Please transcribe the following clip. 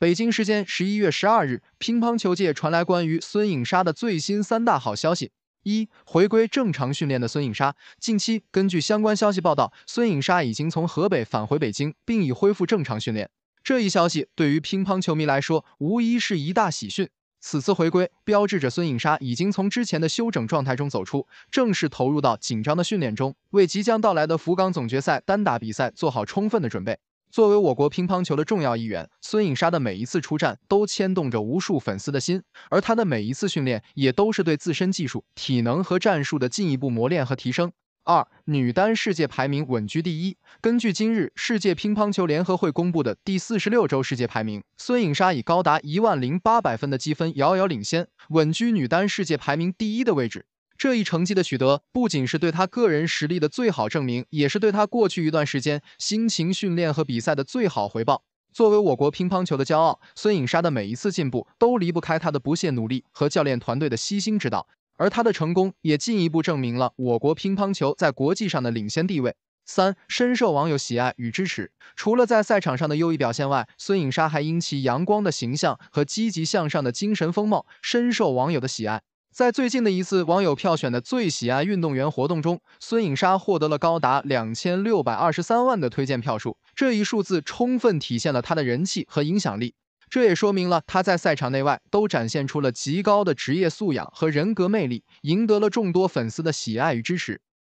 北京时间十一月十二日，乒乓球界传来关于孙颖莎的最新三大好消息：一、回归正常训练的孙颖莎。近期根据相关消息报道，孙颖莎已经从河北返回北京，并已恢复正常训练。这一消息对于乒乓球迷来说，无疑是一大喜讯。此次回归标志着孙颖莎已经从之前的休整状态中走出，正式投入到紧张的训练中，为即将到来的福冈总决赛单打比赛做好充分的准备。作为我国乒乓球的重要一员，孙颖莎的每一次出战都牵动着无数粉丝的心，而她的每一次训练也都是对自身技术、体能和战术的进一步磨练和提升。二女单世界排名稳居第一。根据今日世界乒乓球联合会公布的第四十六周世界排名，孙颖莎以高达一万零八百分的积分遥遥领先，稳居女单世界排名第一的位置。这一成绩的取得，不仅是对他个人实力的最好证明，也是对他过去一段时间辛勤训练和比赛的最好回报。作为我国乒乓球的骄傲，孙颖莎的每一次进步都离不开她的不懈努力和教练团队的悉心指导，而她的成功也进一步证明了我国乒乓球在国际上的领先地位。三，深受网友喜爱与支持。除了在赛场上的优异表现外，孙颖莎还因其阳光的形象和积极向上的精神风貌，深受网友的喜爱。在最近的一次网友票选的最喜爱运动员活动中，孙颖莎获得了高达两千六百二十三万的推荐票数。这一数字充分体现了她的人气和影响力，这也说明了她在赛场内外都展现出了极高的职业素养和人格魅力，赢得了众多粉丝的喜爱与支持。